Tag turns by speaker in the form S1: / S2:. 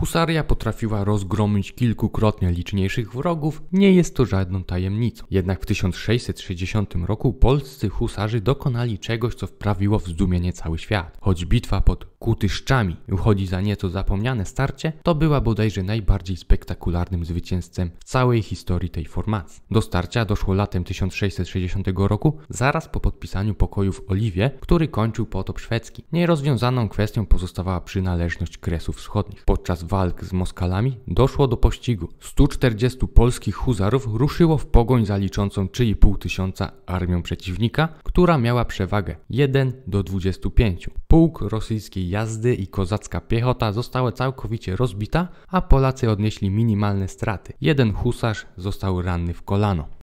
S1: Husaria potrafiła rozgromić kilkukrotnie liczniejszych wrogów, nie jest to żadną tajemnicą. Jednak w 1660 roku polscy husarzy dokonali czegoś, co wprawiło w zdumienie cały świat. Choć bitwa pod Kutyszczami uchodzi za nieco zapomniane starcie, to była bodajże najbardziej spektakularnym zwycięzcem w całej historii tej formacji. Do starcia doszło latem 1660 roku, zaraz po podpisaniu pokoju w Oliwie, który kończył potop szwedzki. Nierozwiązaną kwestią pozostawała przynależność Kresów Wschodnich. Podczas walk z Moskalami doszło do pościgu. 140 polskich huzarów ruszyło w pogoń za liczącą 3,5 tysiąca armią przeciwnika, która miała przewagę 1 do 25. Pułk rosyjskiej jazdy i kozacka piechota zostały całkowicie
S2: rozbita, a Polacy odnieśli minimalne straty. Jeden husarz został ranny w kolano.